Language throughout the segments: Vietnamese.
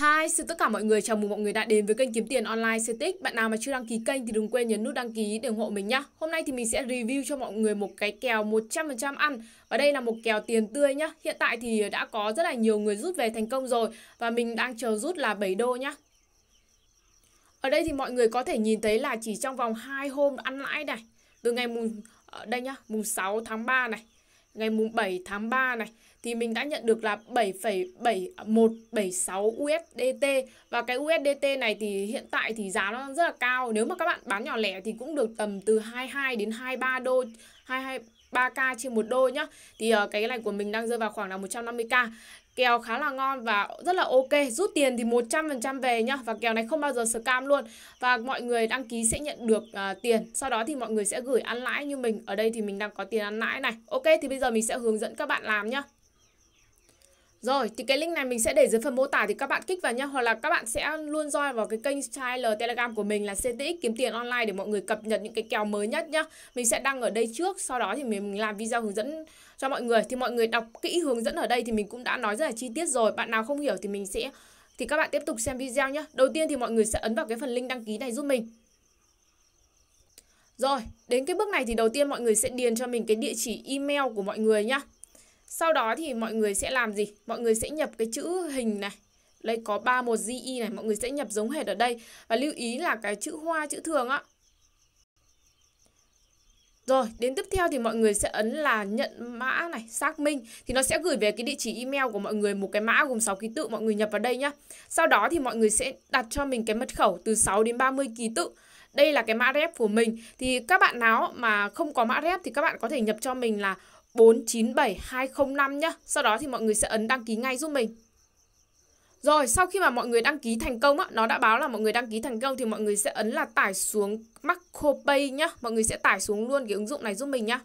Hi, xin tất cả mọi người, chào mừng mọi người đã đến với kênh kiếm tiền online CTX. Bạn nào mà chưa đăng ký kênh thì đừng quên nhấn nút đăng ký để ủng hộ mình nhá. Hôm nay thì mình sẽ review cho mọi người một cái kèo 100% ăn. Và đây là một kèo tiền tươi nhá. Hiện tại thì đã có rất là nhiều người rút về thành công rồi và mình đang chờ rút là 7 đô nhá. Ở đây thì mọi người có thể nhìn thấy là chỉ trong vòng 2 hôm ăn lãi này, từ ngày mùng đây nhá, mùng 6 tháng 3 này ngày mùng 7 tháng 3 này thì mình đã nhận được là 7,7176 USDT và cái USDT này thì hiện tại thì giá nó rất là cao. Nếu mà các bạn bán nhỏ lẻ thì cũng được tầm từ 22 đến 23 đô 22 3k trên một đô nhá. Thì uh, cái này của mình đang rơi vào khoảng là 150k kèo khá là ngon và rất là ok rút tiền thì 100% về nhá và kèo này không bao giờ scam luôn và mọi người đăng ký sẽ nhận được uh, tiền sau đó thì mọi người sẽ gửi ăn lãi như mình ở đây thì mình đang có tiền ăn lãi này ok thì bây giờ mình sẽ hướng dẫn các bạn làm nhá rồi, thì cái link này mình sẽ để dưới phần mô tả thì các bạn kích vào nhá Hoặc là các bạn sẽ luôn join vào cái kênh style Telegram của mình là CTX Kiếm Tiền Online Để mọi người cập nhật những cái kèo mới nhất nhá Mình sẽ đăng ở đây trước, sau đó thì mình làm video hướng dẫn cho mọi người Thì mọi người đọc kỹ hướng dẫn ở đây thì mình cũng đã nói rất là chi tiết rồi Bạn nào không hiểu thì mình sẽ thì các bạn tiếp tục xem video nhá. Đầu tiên thì mọi người sẽ ấn vào cái phần link đăng ký này giúp mình. Rồi, đến cái bước này thì đầu tiên mọi người sẽ điền cho mình cái địa chỉ email của mọi người nhá. Sau đó thì mọi người sẽ làm gì? Mọi người sẽ nhập cái chữ hình này Đây có 31 GI này, mọi người sẽ nhập giống hệt ở đây Và lưu ý là cái chữ hoa, chữ thường á rồi, đến tiếp theo thì mọi người sẽ ấn là nhận mã này, xác minh Thì nó sẽ gửi về cái địa chỉ email của mọi người một cái mã gồm 6 ký tự mọi người nhập vào đây nhá Sau đó thì mọi người sẽ đặt cho mình cái mật khẩu từ 6 đến 30 ký tự Đây là cái mã rep của mình Thì các bạn nào mà không có mã rep thì các bạn có thể nhập cho mình là 497205 nhé. Sau đó thì mọi người sẽ ấn đăng ký ngay giúp mình. Rồi, sau khi mà mọi người đăng ký thành công á, nó đã báo là mọi người đăng ký thành công thì mọi người sẽ ấn là tải xuống MacroPay nhá. Mọi người sẽ tải xuống luôn cái ứng dụng này giúp mình nhá.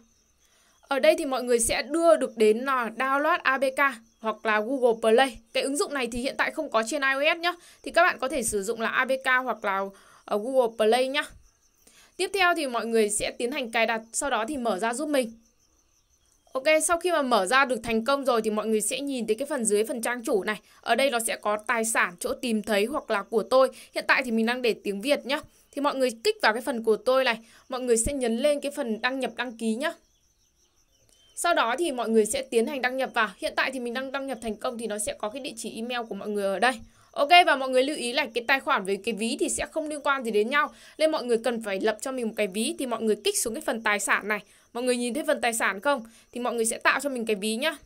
Ở đây thì mọi người sẽ đưa được đến là download APK hoặc là Google Play. Cái ứng dụng này thì hiện tại không có trên iOS nhá. Thì các bạn có thể sử dụng là APK hoặc là ờ, Google Play nhá. Tiếp theo thì mọi người sẽ tiến hành cài đặt, sau đó thì mở ra giúp mình. Ok, sau khi mà mở ra được thành công rồi thì mọi người sẽ nhìn thấy cái phần dưới phần trang chủ này. Ở đây nó sẽ có tài sản, chỗ tìm thấy hoặc là của tôi. Hiện tại thì mình đang để tiếng Việt nhá. Thì mọi người kích vào cái phần của tôi này. Mọi người sẽ nhấn lên cái phần đăng nhập đăng ký nhá. Sau đó thì mọi người sẽ tiến hành đăng nhập vào. Hiện tại thì mình đang đăng nhập thành công thì nó sẽ có cái địa chỉ email của mọi người ở đây. Ok và mọi người lưu ý là cái tài khoản với cái ví thì sẽ không liên quan gì đến nhau. Nên mọi người cần phải lập cho mình một cái ví thì mọi người kích xuống cái phần tài sản này. Mọi người nhìn thấy phần tài sản không? Thì mọi người sẽ tạo cho mình cái ví nhá.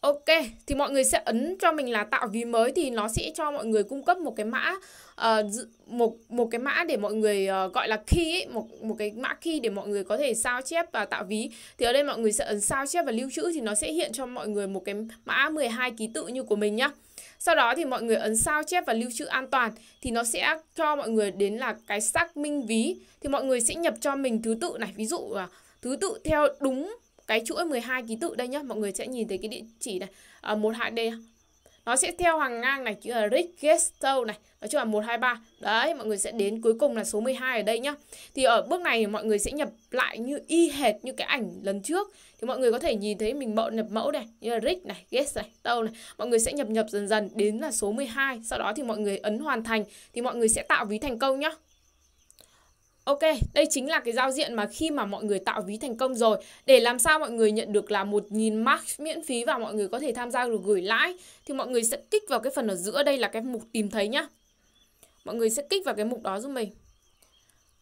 Ok, thì mọi người sẽ ấn cho mình là tạo ví mới thì nó sẽ cho mọi người cung cấp một cái mã uh, một một cái mã để mọi người uh, gọi là key ấy, một một cái mã key để mọi người có thể sao chép và tạo ví. Thì ở đây mọi người sẽ ấn sao chép và lưu trữ thì nó sẽ hiện cho mọi người một cái mã 12 ký tự như của mình nhá. Sau đó thì mọi người ấn sao chép và lưu trữ an toàn thì nó sẽ cho mọi người đến là cái xác minh ví thì mọi người sẽ nhập cho mình thứ tự này, ví dụ là thứ tự theo đúng cái chuỗi 12 ký tự đây nhá. Mọi người sẽ nhìn thấy cái địa chỉ này. À, một hai đây nó sẽ theo hàng ngang này chữ là Rick Gesto này nói chung là 1, 2, 3 đấy mọi người sẽ đến cuối cùng là số 12 ở đây nhá thì ở bước này thì mọi người sẽ nhập lại như y hệt như cái ảnh lần trước thì mọi người có thể nhìn thấy mình mẫu nhập mẫu này như là Rick này Guest này Tâu này mọi người sẽ nhập nhập dần dần đến là số 12 sau đó thì mọi người ấn hoàn thành thì mọi người sẽ tạo ví thành công nhá Ok, đây chính là cái giao diện mà khi mà mọi người tạo ví thành công rồi Để làm sao mọi người nhận được là 1.000 mark miễn phí và mọi người có thể tham gia được gửi lãi Thì mọi người sẽ kích vào cái phần ở giữa đây là cái mục tìm thấy nhá Mọi người sẽ kích vào cái mục đó giúp mình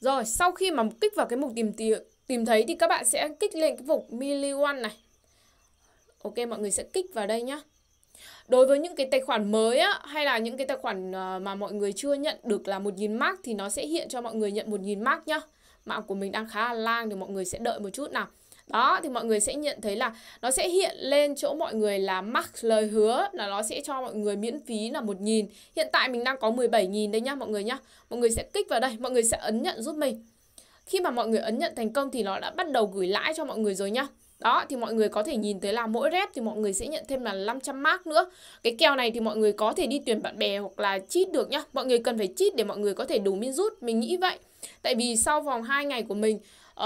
Rồi, sau khi mà kích vào cái mục tìm tìm, tìm thấy thì các bạn sẽ kích lên cái mục Million này Ok, mọi người sẽ kích vào đây nhá Đối với những cái tài khoản mới á, hay là những cái tài khoản mà mọi người chưa nhận được là 1.000 mark thì nó sẽ hiện cho mọi người nhận 1.000 mark nhá. Mạng của mình đang khá là lang thì mọi người sẽ đợi một chút nào. Đó, thì mọi người sẽ nhận thấy là nó sẽ hiện lên chỗ mọi người là mark lời hứa là nó sẽ cho mọi người miễn phí là 1.000. Hiện tại mình đang có 17.000 đây nhá mọi người nhá. Mọi người sẽ kích vào đây, mọi người sẽ ấn nhận giúp mình. Khi mà mọi người ấn nhận thành công thì nó đã bắt đầu gửi lãi cho mọi người rồi nhá. Đó, thì mọi người có thể nhìn thấy là mỗi rep thì mọi người sẽ nhận thêm là 500 mark nữa. Cái kèo này thì mọi người có thể đi tuyển bạn bè hoặc là cheat được nhá. Mọi người cần phải cheat để mọi người có thể đủ min rút, mình nghĩ vậy. Tại vì sau vòng 2 ngày của mình,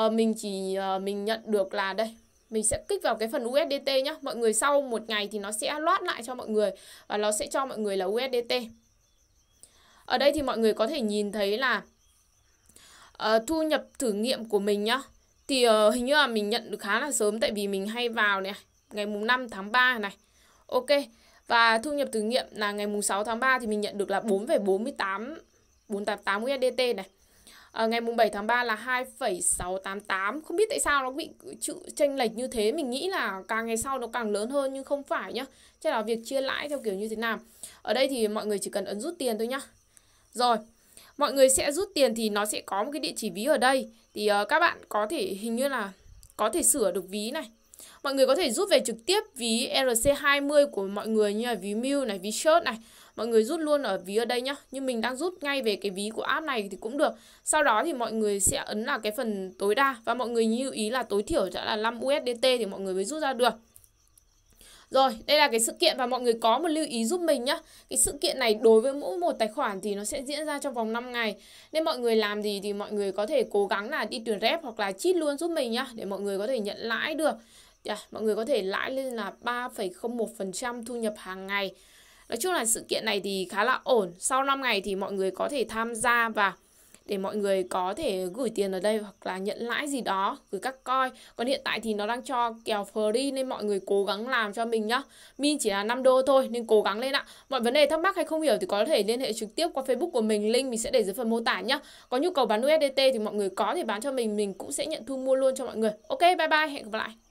uh, mình chỉ uh, mình nhận được là đây, mình sẽ kích vào cái phần USDT nhá. Mọi người sau một ngày thì nó sẽ loát lại cho mọi người và nó sẽ cho mọi người là USDT. Ở đây thì mọi người có thể nhìn thấy là uh, thu nhập thử nghiệm của mình nhá. Thì uh, hình như là mình nhận được khá là sớm tại vì mình hay vào này, ngày mùng 5 tháng 3 này. Ok. Và thu nhập thử nghiệm là ngày mùng 6 tháng 3 thì mình nhận được là 4,48 488 USDT này. À, ngày mùng 7 tháng 3 là 2,688. Không biết tại sao nó bị chữ chênh lệch như thế. Mình nghĩ là càng ngày sau nó càng lớn hơn nhưng không phải nhá. Chắc là việc chia lãi theo kiểu như thế nào. Ở đây thì mọi người chỉ cần ấn rút tiền thôi nhá. Rồi, mọi người sẽ rút tiền thì nó sẽ có một cái địa chỉ ví ở đây thì uh, các bạn có thể hình như là có thể sửa được ví này mọi người có thể rút về trực tiếp ví RC20 của mọi người như là ví Mew này, ví Shirt này mọi người rút luôn ở ví ở đây nhá nhưng mình đang rút ngay về cái ví của app này thì cũng được sau đó thì mọi người sẽ ấn là cái phần tối đa và mọi người lưu ý là tối thiểu sẽ là 5 USDT thì mọi người mới rút ra được rồi, đây là cái sự kiện và mọi người có một lưu ý giúp mình nhá. Cái sự kiện này đối với mỗi một tài khoản thì nó sẽ diễn ra trong vòng 5 ngày. Nên mọi người làm gì thì mọi người có thể cố gắng là đi tuyển rep hoặc là chít luôn giúp mình nhá để mọi người có thể nhận lãi được. Yeah, dạ, mọi người có thể lãi lên là 3,01% thu nhập hàng ngày. Nói chung là sự kiện này thì khá là ổn. Sau 5 ngày thì mọi người có thể tham gia và để mọi người có thể gửi tiền ở đây hoặc là nhận lãi gì đó gửi các coi còn hiện tại thì nó đang cho kèo free nên mọi người cố gắng làm cho mình nhá min chỉ là 5 đô thôi nên cố gắng lên ạ mọi vấn đề thắc mắc hay không hiểu thì có thể liên hệ trực tiếp qua facebook của mình link mình sẽ để dưới phần mô tả nhá có nhu cầu bán USDT thì mọi người có thể bán cho mình mình cũng sẽ nhận thu mua luôn cho mọi người ok bye bye hẹn gặp lại